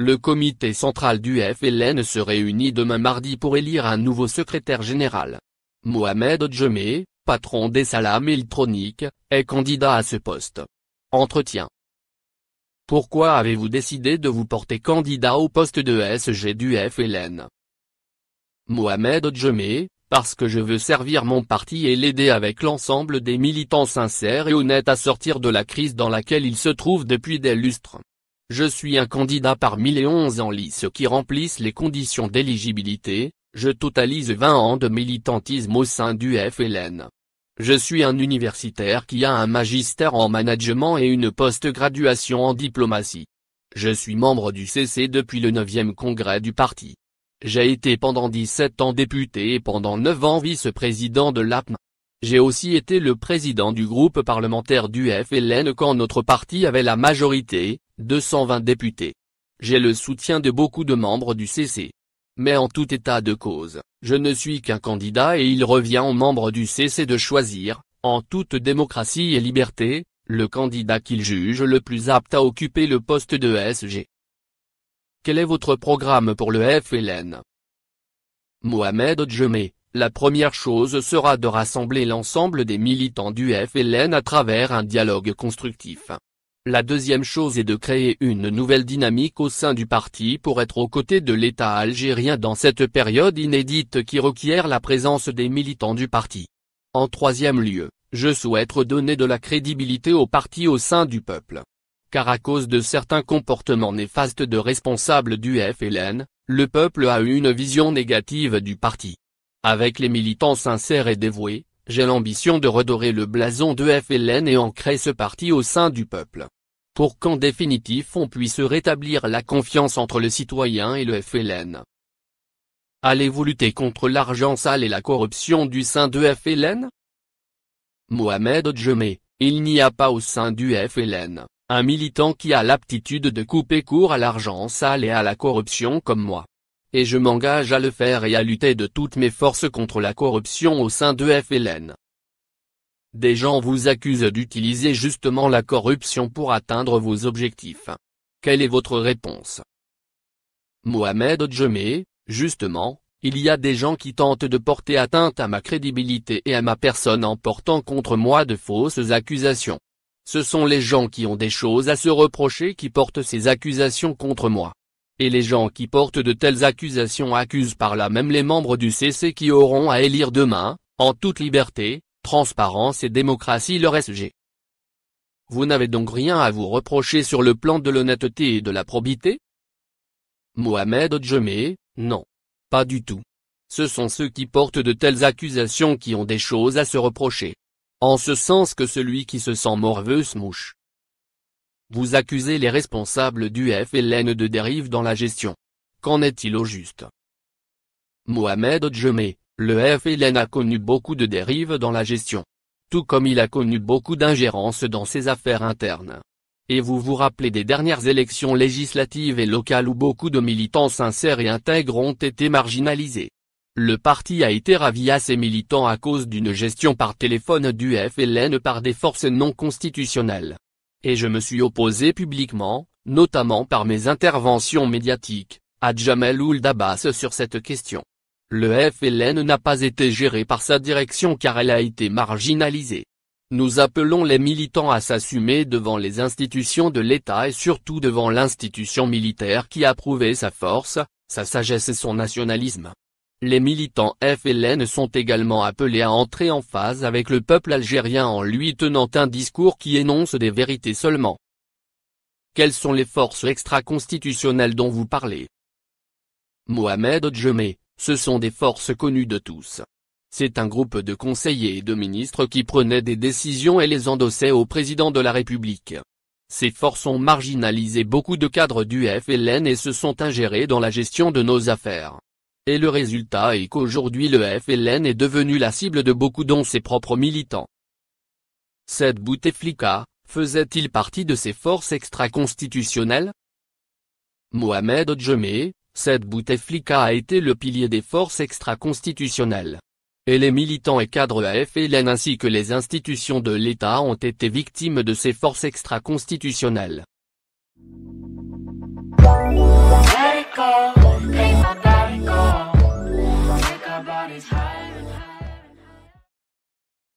Le comité central du FLN se réunit demain mardi pour élire un nouveau secrétaire général. Mohamed Djemé, patron des Salam électroniques, est candidat à ce poste. Entretien. Pourquoi avez-vous décidé de vous porter candidat au poste de SG du FLN Mohamed Djemé, parce que je veux servir mon parti et l'aider avec l'ensemble des militants sincères et honnêtes à sortir de la crise dans laquelle il se trouve depuis des lustres. Je suis un candidat parmi les 11 en lice qui remplissent les conditions d'éligibilité, je totalise 20 ans de militantisme au sein du FLN. Je suis un universitaire qui a un magistère en management et une post-graduation en diplomatie. Je suis membre du CC depuis le 9e congrès du parti. J'ai été pendant 17 ans député et pendant 9 ans vice-président de l'APM. J'ai aussi été le président du groupe parlementaire du FLN quand notre parti avait la majorité, 220 députés. J'ai le soutien de beaucoup de membres du CC. Mais en tout état de cause, je ne suis qu'un candidat et il revient aux membres du CC de choisir, en toute démocratie et liberté, le candidat qu'il juge le plus apte à occuper le poste de SG. Quel est votre programme pour le FLN Mohamed Djemé, la première chose sera de rassembler l'ensemble des militants du FLN à travers un dialogue constructif. La deuxième chose est de créer une nouvelle dynamique au sein du parti pour être aux côtés de l'État algérien dans cette période inédite qui requiert la présence des militants du parti. En troisième lieu, je souhaite redonner de la crédibilité au parti au sein du peuple. Car à cause de certains comportements néfastes de responsables du FLN, le peuple a eu une vision négative du parti. Avec les militants sincères et dévoués, j'ai l'ambition de redorer le blason de FLN et ancrer ce parti au sein du peuple pour qu'en définitif on puisse rétablir la confiance entre le citoyen et le FLN. Allez-vous lutter contre l'argent sale et la corruption du sein de FLN Mohamed Djemé, il n'y a pas au sein du FLN, un militant qui a l'aptitude de couper court à l'argent sale et à la corruption comme moi. Et je m'engage à le faire et à lutter de toutes mes forces contre la corruption au sein de FLN. Des gens vous accusent d'utiliser justement la corruption pour atteindre vos objectifs. Quelle est votre réponse Mohamed Djemé, justement, il y a des gens qui tentent de porter atteinte à ma crédibilité et à ma personne en portant contre moi de fausses accusations. Ce sont les gens qui ont des choses à se reprocher qui portent ces accusations contre moi. Et les gens qui portent de telles accusations accusent par là même les membres du CC qui auront à élire demain, en toute liberté, Transparence et démocratie leur SG. Vous n'avez donc rien à vous reprocher sur le plan de l'honnêteté et de la probité Mohamed Djemé? non. Pas du tout. Ce sont ceux qui portent de telles accusations qui ont des choses à se reprocher. En ce sens que celui qui se sent morveux se mouche. Vous accusez les responsables du FLN de dérive dans la gestion. Qu'en est-il au juste Mohamed Djemé? Le FLN a connu beaucoup de dérives dans la gestion. Tout comme il a connu beaucoup d'ingérences dans ses affaires internes. Et vous vous rappelez des dernières élections législatives et locales où beaucoup de militants sincères et intègres ont été marginalisés. Le parti a été ravi à ses militants à cause d'une gestion par téléphone du FLN par des forces non constitutionnelles. Et je me suis opposé publiquement, notamment par mes interventions médiatiques, à Jamel Ould Abbas sur cette question. Le FLN n'a pas été géré par sa direction car elle a été marginalisée. Nous appelons les militants à s'assumer devant les institutions de l'État et surtout devant l'institution militaire qui a prouvé sa force, sa sagesse et son nationalisme. Les militants FLN sont également appelés à entrer en phase avec le peuple algérien en lui tenant un discours qui énonce des vérités seulement. Quelles sont les forces extra-constitutionnelles dont vous parlez Mohamed Djemé, ce sont des forces connues de tous. C'est un groupe de conseillers et de ministres qui prenaient des décisions et les endossaient au président de la République. Ces forces ont marginalisé beaucoup de cadres du FLN et se sont ingérés dans la gestion de nos affaires. Et le résultat est qu'aujourd'hui le FLN est devenu la cible de beaucoup dont ses propres militants. Cette Bouteflika, faisait-il partie de ces forces extra-constitutionnelles Mohamed Djemé, cette Bouteflika a été le pilier des forces extra-constitutionnelles. Et les militants et cadres AFLN ainsi que les institutions de l'État ont été victimes de ces forces extra-constitutionnelles.